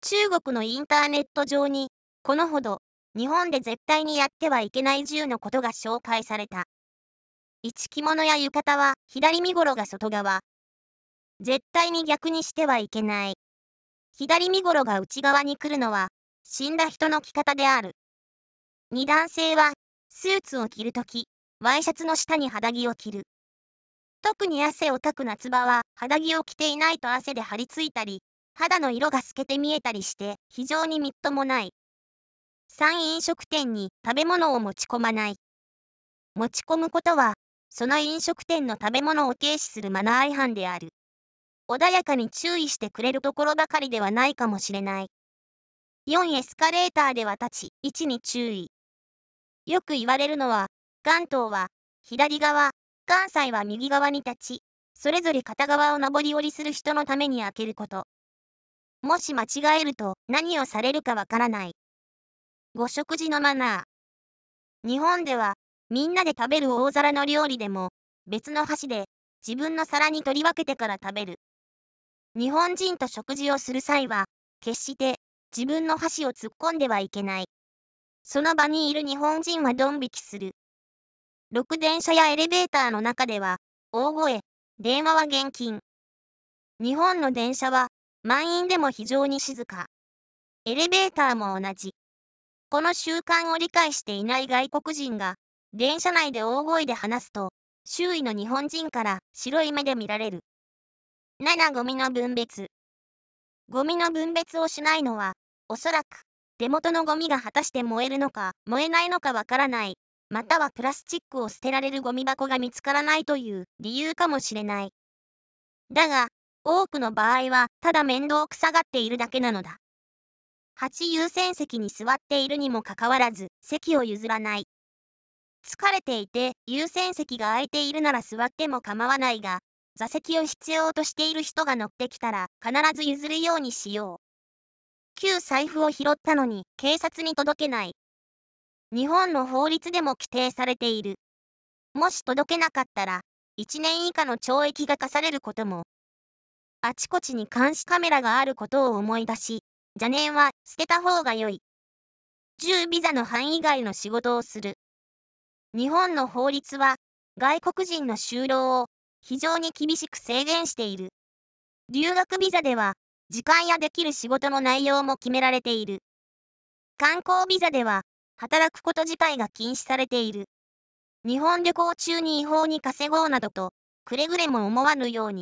中国のインターネット上に、このほど、日本で絶対にやってはいけない銃のことが紹介された。一着物や浴衣は左身頃が外側。絶対に逆にしてはいけない。左身頃が内側に来るのは、死んだ人の着方である。二男性は、スーツを着るとき、ワイシャツの下に肌着を着る。特に汗をかく夏場は、肌着を着ていないと汗で張り付いたり、肌の色が透けて見えたりして非常にみっともない。3飲食店に食べ物を持ち込まない。持ち込むことは、その飲食店の食べ物を軽視するマナー違反である。穏やかに注意してくれるところばかりではないかもしれない。4エスカレーターでは立ち、1に注意。よく言われるのは、関東は左側、関西は右側に立ち、それぞれ片側を上り下りする人のために開けること。もし間違えると何をされるかわからない。ご食事のマナー。日本では、みんなで食べる大皿の料理でも、別の箸で自分の皿に取り分けてから食べる。日本人と食事をする際は、決して自分の箸を突っ込んではいけない。その場にいる日本人はドン引きする。6電車やエレベーターの中では、大声、電話は厳禁。日本の電車は満員でも非常に静か。エレベーターも同じ。この習慣を理解していない外国人が、電車内で大声で話すと、周囲の日本人から白い目で見られる。7ゴミの分別。ゴミの分別をしないのは、おそらく、手元のゴミが果たして燃えるのか、燃えないのかわからない、またはプラスチックを捨てられるゴミ箱が見つからないという理由かもしれない。だが、多くの場合は、ただ面倒くさがっているだけなのだ。8優先席に座っているにもかかわらず、席を譲らない。疲れていて、優先席が空いているなら座っても構わないが、座席を必要としている人が乗ってきたら、必ず譲るようにしよう。旧財布を拾ったのに、警察に届けない。日本の法律でも規定されている。もし届けなかったら、1年以下の懲役が課されることもあちこちに監視カメラがあることを思い出し、邪念は捨てた方が良い。銃ビザの範囲外の仕事をする。日本の法律は、外国人の就労を非常に厳しく制限している。留学ビザでは、時間やできる仕事の内容も決められている。観光ビザでは、働くこと自体が禁止されている。日本旅行中に違法に稼ごうなどと、くれぐれも思わぬように。